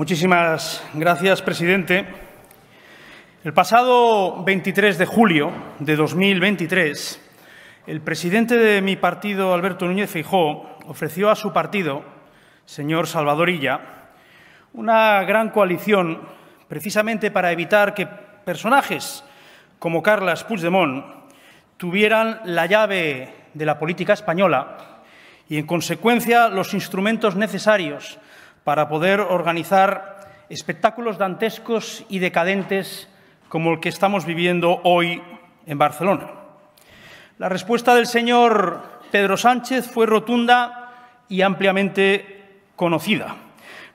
Muchísimas gracias, presidente. El pasado 23 de julio de 2023, el presidente de mi partido, Alberto Núñez Feijóo, ofreció a su partido, señor Salvador Illa, una gran coalición precisamente para evitar que personajes como Carles Puigdemont tuvieran la llave de la política española y, en consecuencia, los instrumentos necesarios para poder organizar espectáculos dantescos y decadentes como el que estamos viviendo hoy en Barcelona. La respuesta del señor Pedro Sánchez fue rotunda y ampliamente conocida.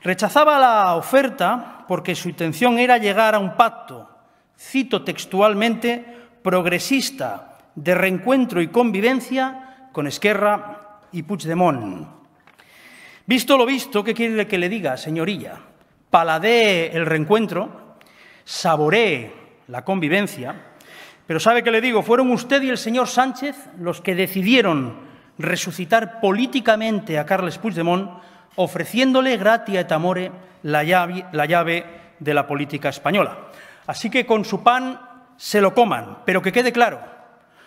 Rechazaba la oferta porque su intención era llegar a un pacto, cito textualmente, progresista de reencuentro y convivencia con Esquerra y Puigdemont. Visto lo visto, ¿qué quiere que le diga, señorilla? Paladee el reencuentro, saboree la convivencia, pero ¿sabe qué le digo? Fueron usted y el señor Sánchez los que decidieron resucitar políticamente a Carles Puigdemont, ofreciéndole gratia et amore la llave de la política española. Así que con su pan se lo coman, pero que quede claro,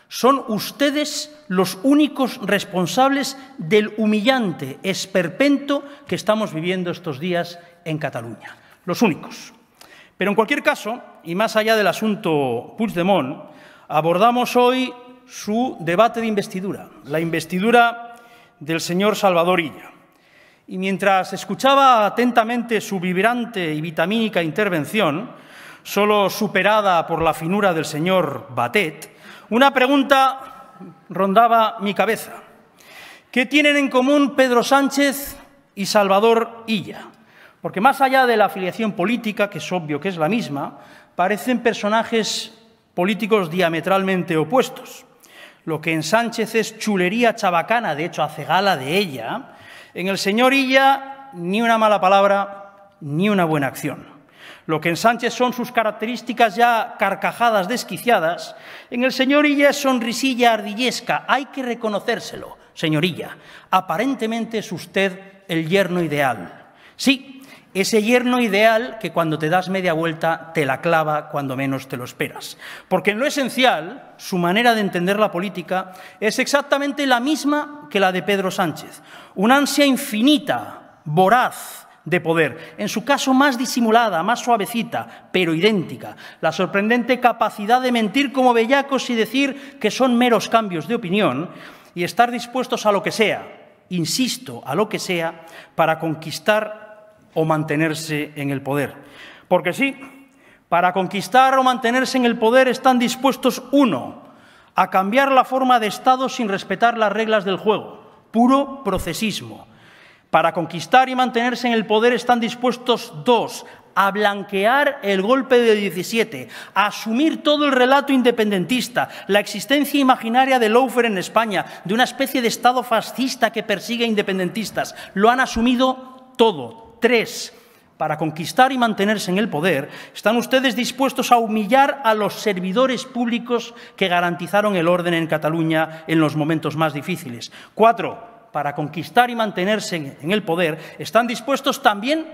son ustedes los únicos responsables del humillante esperpento que estamos viviendo estos días en Cataluña. Los únicos. Pero en cualquier caso, y más allá del asunto Puigdemont, abordamos hoy su debate de investidura, la investidura del señor Salvador Illa. Y mientras escuchaba atentamente su vibrante y vitamínica intervención, solo superada por la finura del señor Batet, una pregunta rondaba mi cabeza. ¿Qué tienen en común Pedro Sánchez y Salvador Illa? Porque más allá de la afiliación política, que es obvio que es la misma, parecen personajes políticos diametralmente opuestos. Lo que en Sánchez es chulería chabacana, de hecho hace gala de ella, en el señor Illa ni una mala palabra ni una buena acción. Lo que en Sánchez son sus características ya carcajadas desquiciadas, en el señorilla es sonrisilla ardillesca. Hay que reconocérselo, señorilla. Aparentemente es usted el yerno ideal. Sí, ese yerno ideal que cuando te das media vuelta te la clava cuando menos te lo esperas. Porque en lo esencial, su manera de entender la política es exactamente la misma que la de Pedro Sánchez. Una ansia infinita, voraz, de poder, en su caso más disimulada, más suavecita, pero idéntica, la sorprendente capacidad de mentir como bellacos y decir que son meros cambios de opinión y estar dispuestos a lo que sea, insisto, a lo que sea, para conquistar o mantenerse en el poder. Porque sí, para conquistar o mantenerse en el poder están dispuestos, uno, a cambiar la forma de Estado sin respetar las reglas del juego, puro procesismo. Para conquistar y mantenerse en el poder están dispuestos dos, a blanquear el golpe de 17, a asumir todo el relato independentista, la existencia imaginaria de Lofer en España, de una especie de Estado fascista que persigue a independentistas. Lo han asumido todo. Tres, para conquistar y mantenerse en el poder, están ustedes dispuestos a humillar a los servidores públicos que garantizaron el orden en Cataluña en los momentos más difíciles. Cuatro, para conquistar y mantenerse en el poder, están dispuestos también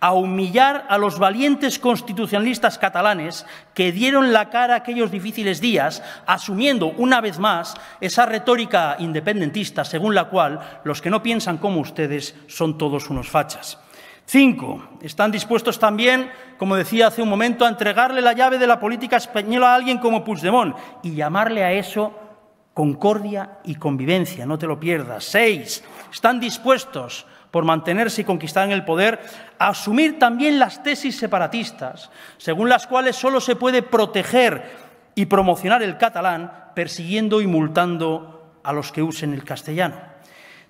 a humillar a los valientes constitucionalistas catalanes que dieron la cara aquellos difíciles días, asumiendo una vez más esa retórica independentista según la cual los que no piensan como ustedes son todos unos fachas. Cinco, están dispuestos también, como decía hace un momento, a entregarle la llave de la política española a alguien como Puigdemont y llamarle a eso concordia y convivencia, no te lo pierdas. Seis, están dispuestos por mantenerse y conquistar en el poder, a asumir también las tesis separatistas, según las cuales solo se puede proteger y promocionar el catalán persiguiendo y multando a los que usen el castellano.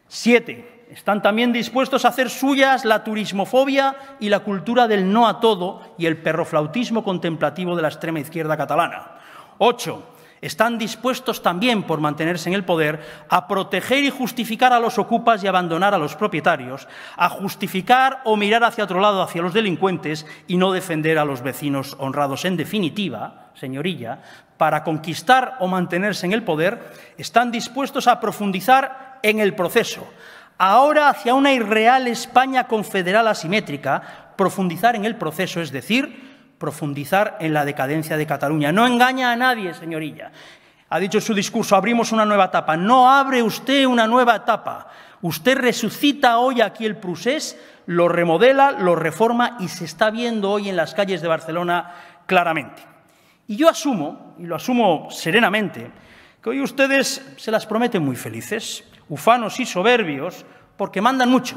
Siete, están también dispuestos a hacer suyas la turismofobia y la cultura del no a todo y el perroflautismo contemplativo de la extrema izquierda catalana. Ocho, están dispuestos también, por mantenerse en el poder, a proteger y justificar a los ocupas y abandonar a los propietarios, a justificar o mirar hacia otro lado, hacia los delincuentes, y no defender a los vecinos honrados. En definitiva, señorilla, para conquistar o mantenerse en el poder, están dispuestos a profundizar en el proceso. Ahora hacia una irreal España confederal asimétrica, profundizar en el proceso, es decir, profundizar en la decadencia de Cataluña. No engaña a nadie, señorilla. Ha dicho en su discurso, abrimos una nueva etapa. No abre usted una nueva etapa. Usted resucita hoy aquí el Prusés, lo remodela, lo reforma y se está viendo hoy en las calles de Barcelona claramente. Y yo asumo, y lo asumo serenamente, que hoy ustedes se las prometen muy felices, ufanos y soberbios, porque mandan mucho.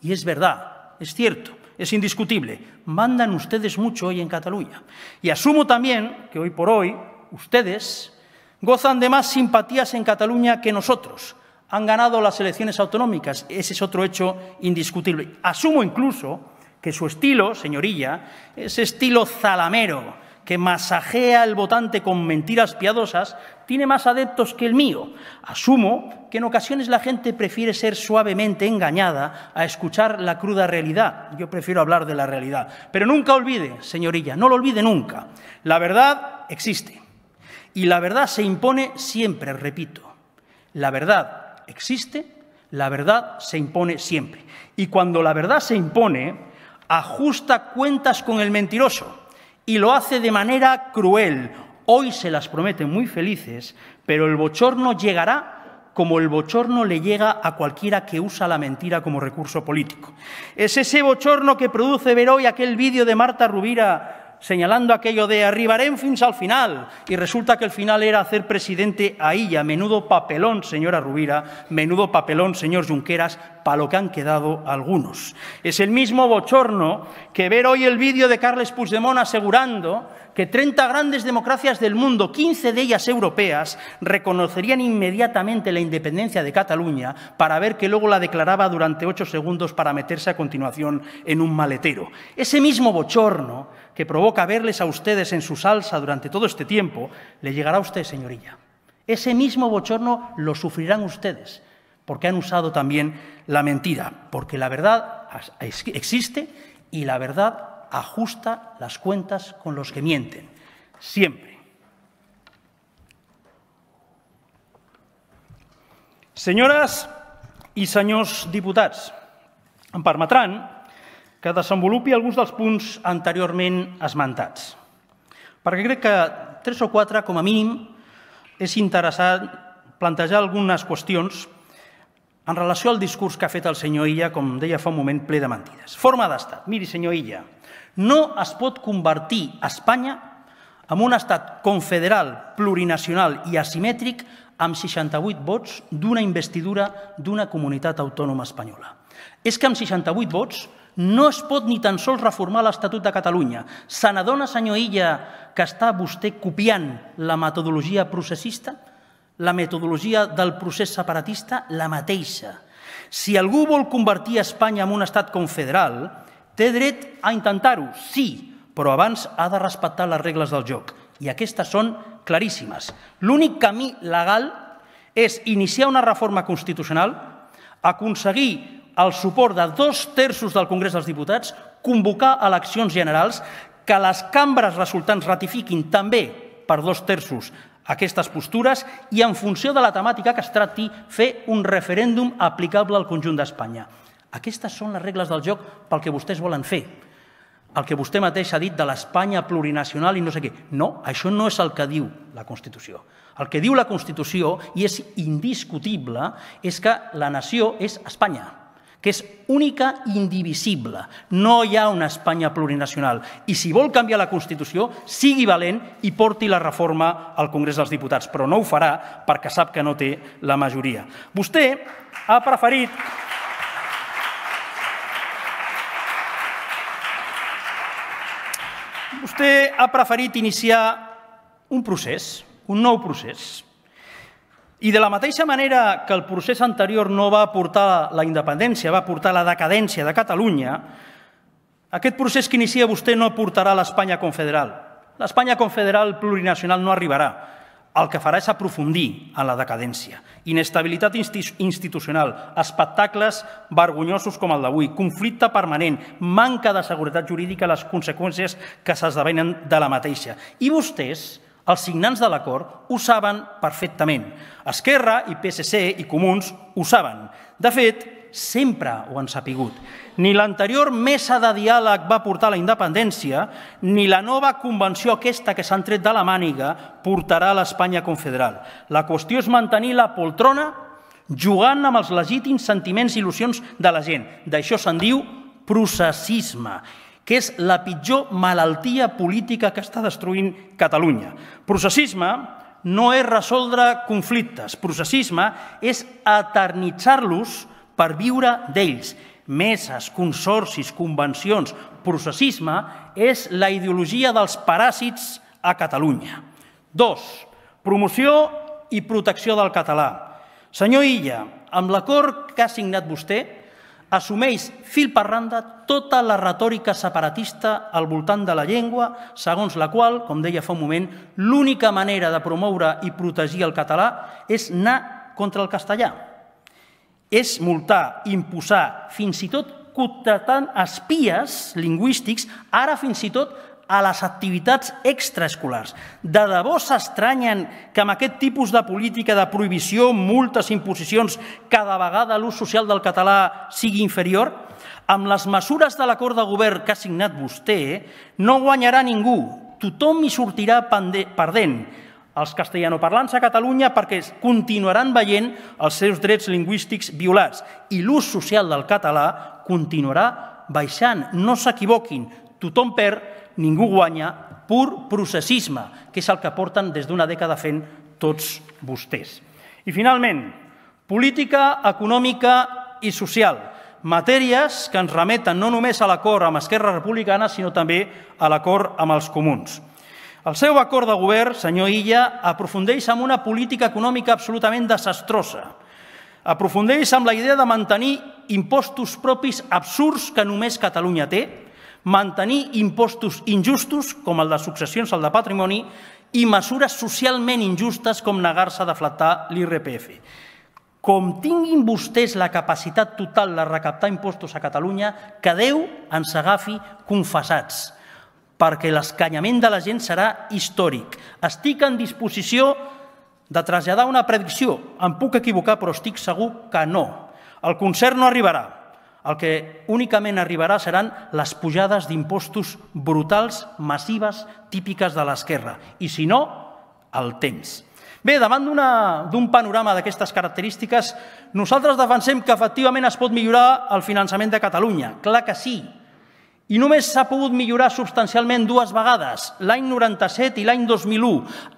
Y es verdad, es cierto es indiscutible. Mandan ustedes mucho hoy en Cataluña. Y asumo también que hoy por hoy ustedes gozan de más simpatías en Cataluña que nosotros. Han ganado las elecciones autonómicas. Ese es otro hecho indiscutible. Asumo incluso que su estilo, señorilla, es estilo zalamero, que masajea al votante con mentiras piadosas tiene más adeptos que el mío. Asumo que en ocasiones la gente prefiere ser suavemente engañada a escuchar la cruda realidad. Yo prefiero hablar de la realidad. Pero nunca olvide, señorilla, no lo olvide nunca. La verdad existe. Y la verdad se impone siempre, repito. La verdad existe, la verdad se impone siempre. Y cuando la verdad se impone, ajusta cuentas con el mentiroso y lo hace de manera cruel, Hoy se las promete muy felices, pero el bochorno llegará como el bochorno le llega a cualquiera que usa la mentira como recurso político. Es ese bochorno que produce ver hoy aquel vídeo de Marta Rubira señalando aquello de arribaré en fins al final y resulta que el final era hacer presidente a ella. Menudo papelón, señora Rubira, menudo papelón, señor Junqueras, para lo que han quedado algunos. Es el mismo bochorno que ver hoy el vídeo de Carles Puigdemont asegurando que 30 grandes democracias del mundo, 15 de ellas europeas, reconocerían inmediatamente la independencia de Cataluña para ver que luego la declaraba durante ocho segundos para meterse a continuación en un maletero. Ese mismo bochorno que provoca verles a ustedes en su salsa durante todo este tiempo, le llegará a usted, señorilla. Ese mismo bochorno lo sufrirán ustedes porque han usado también la mentira, porque la verdad existe y la verdad ajusta las cuentas con los que mienten, siempre. Senyores i senyors diputats, em permetran que desenvolupi alguns dels punts anteriorment esmentats, perquè crec que tres o quatre, com a mínim, és interessant plantejar algunes qüestions en relació al discurs que ha fet el senyor Illa, com deia fa un moment, ple de mentides. Forma d'estat. Miri, senyor Illa, no es pot convertir Espanya en un estat confederal, plurinacional i asimètric amb 68 vots d'una investidura d'una comunitat autònoma espanyola. És que amb 68 vots no es pot ni tan sols reformar l'Estatut de Catalunya. Se n'adona, senyor Illa, que està vostè copiant la metodologia processista? la metodologia del procés separatista la mateixa. Si algú vol convertir Espanya en un estat confederal, té dret a intentar-ho, sí, però abans ha de respectar les regles del joc. I aquestes són claríssimes. L'únic camí legal és iniciar una reforma constitucional, aconseguir el suport de dos terços del Congrés dels Diputats, convocar eleccions generals, que les cambres resultants ratifiquin també per dos terços aquestes postures i, en funció de la temàtica que es tracti, fer un referèndum aplicable al conjunt d'Espanya. Aquestes són les regles del joc pel que vostès volen fer. El que vostè mateix ha dit de l'Espanya plurinacional i no sé què. No, això no és el que diu la Constitució. El que diu la Constitució, i és indiscutible, és que la nació és Espanya que és única i indivisible. No hi ha una Espanya plurinacional. I si vol canviar la Constitució, sigui valent i porti la reforma al Congrés dels Diputats, però no ho farà perquè sap que no té la majoria. Vostè ha preferit... Vostè ha preferit iniciar un procés, un nou procés, i de la mateixa manera que el procés anterior no va aportar la independència, va aportar la decadència de Catalunya, aquest procés que inicia vostè no aportarà l'Espanya confederal. L'Espanya confederal plurinacional no arribarà. El que farà és aprofundir en la decadència. Inestabilitat institucional, espectacles vergonyosos com el d'avui, conflicte permanent, manca de seguretat jurídica, les conseqüències que s'esdevenen de la mateixa. I vostès, els signants de l'acord ho saben perfectament. Esquerra i PSC i Comuns ho saben. De fet, sempre ho han sapigut. Ni l'anterior mesa de diàleg va portar la independència, ni la nova convenció aquesta que s'han tret de la màniga portarà a l'Espanya confederal. La qüestió és mantenir la poltrona jugant amb els legítims sentiments i il·lusions de la gent. D'això se'n diu processisme que és la pitjor malaltia política que està destruint Catalunya. Processisme no és resoldre conflictes. Processisme és eternitzar-los per viure d'ells. Meses, consorcis, convencions... Processisme és la ideologia dels paràsits a Catalunya. Dos, promoció i protecció del català. Senyor Illa, amb l'acord que ha signat vostè, assumeix fil per randa tota la retòrica separatista al voltant de la llengua, segons la qual, com deia fa un moment, l'única manera de promoure i protegir el català és anar contra el castellà. És multar, imposar, fins i tot contratant espies lingüístics, ara fins i tot a les activitats extraescolars. De debò s'estranyen que amb aquest tipus de política de prohibició, multes, imposicions, cada vegada l'ús social del català sigui inferior? Amb les mesures de l'acord de govern que ha signat vostè, no guanyarà ningú. Tothom hi sortirà perdent els castellanoparlants a Catalunya perquè continuaran veient els seus drets lingüístics violats i l'ús social del català continuarà baixant. No s'equivoquin, tothom perd ningú guanya, pur processisme, que és el que porten des d'una dècada fent tots vostès. I finalment, política econòmica i social, matèries que ens remeten no només a l'acord amb Esquerra Republicana, sinó també a l'acord amb els comuns. El seu acord de govern, senyor Illa, aprofundeix en una política econòmica absolutament desastrosa. Aprofundeix amb la idea de mantenir impostos propis absurds que només Catalunya té, mantenir impostos injustos, com el de successions al de patrimoni, i mesures socialment injustes com negar-se a deflatar l'IRPF. Com tinguin vostès la capacitat total de recaptar impostos a Catalunya, que Déu ens agafi confessats perquè l'escanyament de la gent serà històric. Estic en disposició de traslladar una predicció. Em puc equivocar, però estic segur que no. El concert no arribarà el que únicament arribarà seran les pujades d'impostos brutals, massives, típiques de l'esquerra. I si no, el temps. Bé, davant d'un panorama d'aquestes característiques, nosaltres defensem que efectivament es pot millorar el finançament de Catalunya. Clar que sí. I només s'ha pogut millorar substancialment dues vegades, l'any 97 i l'any 2001,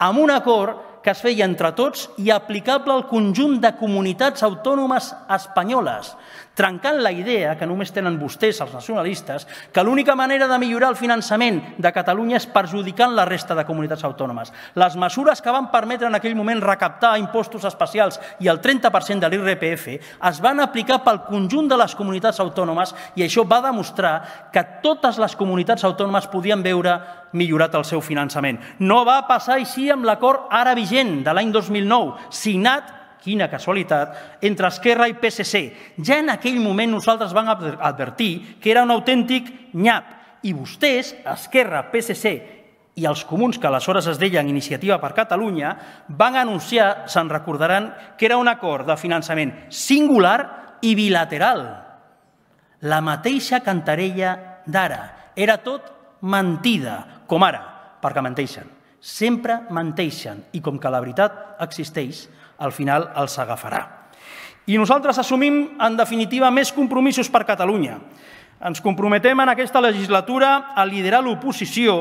amb un acord que es feia entre tots i aplicable al conjunt de comunitats autònomes espanyoles, trencant la idea que només tenen vostès, els nacionalistes, que l'única manera de millorar el finançament de Catalunya és perjudicant la resta de comunitats autònomes. Les mesures que van permetre en aquell moment recaptar impostos especials i el 30% de l'IRPF es van aplicar pel conjunt de les comunitats autònomes i això va demostrar que totes les comunitats autònomes podien veure millorat el seu finançament. No va passar així amb l'acord ara vigent de l'any 2009, signat quina casualitat, entre Esquerra i PSC. Ja en aquell moment nosaltres vam advertir que era un autèntic nyap i vostès, Esquerra, PSC i els comuns que aleshores es deien Iniciativa per Catalunya, van anunciar, se'n recordaran, que era un acord de finançament singular i bilateral. La mateixa cantarella d'ara. Era tot mentida, com ara, perquè menteixen. Sempre menteixen i com que la veritat existeix, al final els agafarà. I nosaltres assumim, en definitiva, més compromisos per Catalunya. Ens comprometem en aquesta legislatura a liderar l'oposició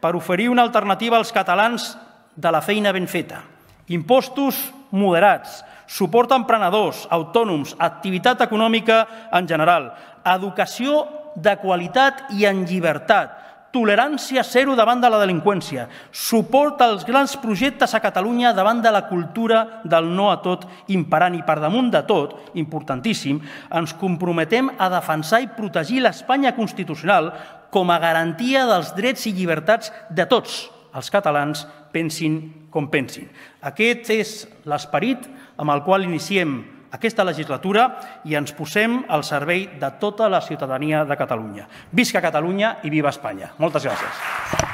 per oferir una alternativa als catalans de la feina ben feta. Impostos moderats, suport a emprenedors, autònoms, activitat econòmica en general, educació de qualitat i en llibertat, tolerància zero davant de la delinqüència, suport als grans projectes a Catalunya davant de la cultura del no a tot imperant i per damunt de tot, importantíssim, ens comprometem a defensar i protegir l'Espanya constitucional com a garantia dels drets i llibertats de tots els catalans, pensin com pensin. Aquest és l'esperit amb el qual iniciem aquesta legislatura i ens posem al servei de tota la ciutadania de Catalunya. Visca Catalunya i viva Espanya. Moltes gràcies.